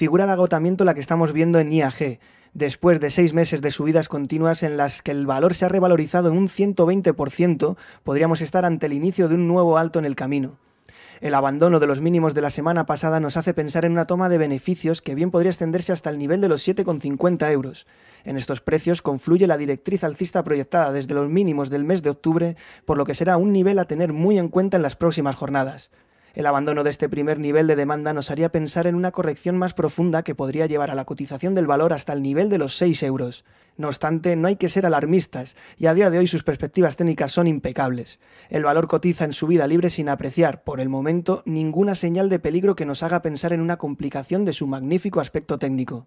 figura de agotamiento la que estamos viendo en IAG, después de seis meses de subidas continuas en las que el valor se ha revalorizado en un 120%, podríamos estar ante el inicio de un nuevo alto en el camino. El abandono de los mínimos de la semana pasada nos hace pensar en una toma de beneficios que bien podría extenderse hasta el nivel de los 7,50 euros. En estos precios confluye la directriz alcista proyectada desde los mínimos del mes de octubre, por lo que será un nivel a tener muy en cuenta en las próximas jornadas. El abandono de este primer nivel de demanda nos haría pensar en una corrección más profunda que podría llevar a la cotización del valor hasta el nivel de los 6 euros. No obstante, no hay que ser alarmistas, y a día de hoy sus perspectivas técnicas son impecables. El valor cotiza en su vida libre sin apreciar, por el momento, ninguna señal de peligro que nos haga pensar en una complicación de su magnífico aspecto técnico.